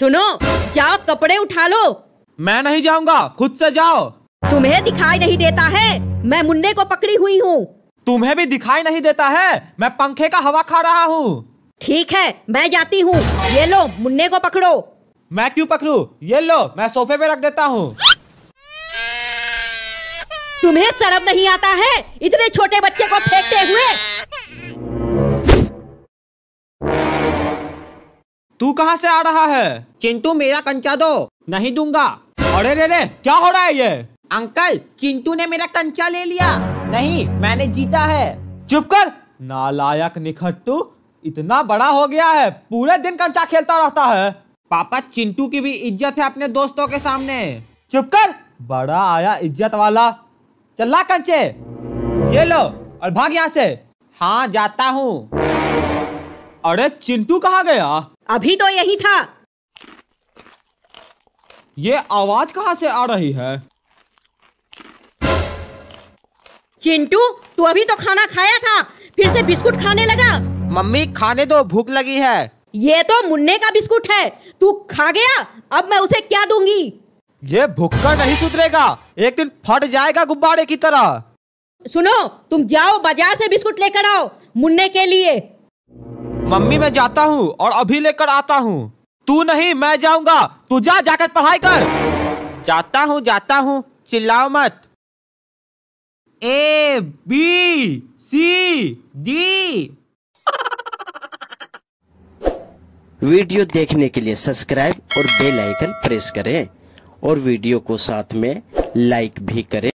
सुनो जाओ कपड़े उठा लो मैं नहीं जाऊंगा खुद से जाओ तुम्हें दिखाई नहीं देता है मैं मुन्ने को पकड़ी हुई हूँ तुम्हें भी दिखाई नहीं देता है मैं पंखे का हवा खा रहा हूँ ठीक है मैं जाती हूँ ये लो मुन्ने को पकड़ो मैं क्यों पकड़ू ये लो मैं सोफे पे रख देता हूँ तुम्हें शर्म नहीं आता है इतने छोटे बच्चे को फेंकते हुए तू कहाँ से आ रहा है चिंटू मेरा कंचा दो नहीं दूंगा अरे रे रे क्या हो रहा है ये अंकल चिंटू ने मेरा कंचा ले लिया नहीं मैंने जीता है चुप कर नालायक निखट्टू इतना बड़ा हो गया है पूरे दिन कंचा खेलता रहता है पापा चिंटू की भी इज्जत है अपने दोस्तों के सामने चुप कर बड़ा आया इज्जत वाला चल कंचे ये लो और भाग यहाँ से हाँ जाता हूँ अरे चिंटू कहाँ गया अभी तो यही था ये आवाज कहाँ से आ रही है चिंटू तू अभी तो खाना खाया था फिर से बिस्कुट खाने लगा मम्मी खाने दो भूख लगी है ये तो मुन्ने का बिस्कुट है तू खा गया अब मैं उसे क्या दूंगी ये भूखा नहीं सुधरेगा एक दिन फट जाएगा गुब्बारे की तरह सुनो तुम जाओ बाजार से बिस्कुट लेकर आओ मुन्ने के लिए मम्मी मैं जाता हूँ और अभी लेकर आता हूँ तू नहीं मैं जाऊंगा तू जा जाकर पढ़ाई कर जाता हूँ जाता हूँ चिल्लाओ मत A B C D video देखने के लिए सब्सक्राइब और बेल आइकन प्रेस करें और वीडियो को साथ में लाइक भी करें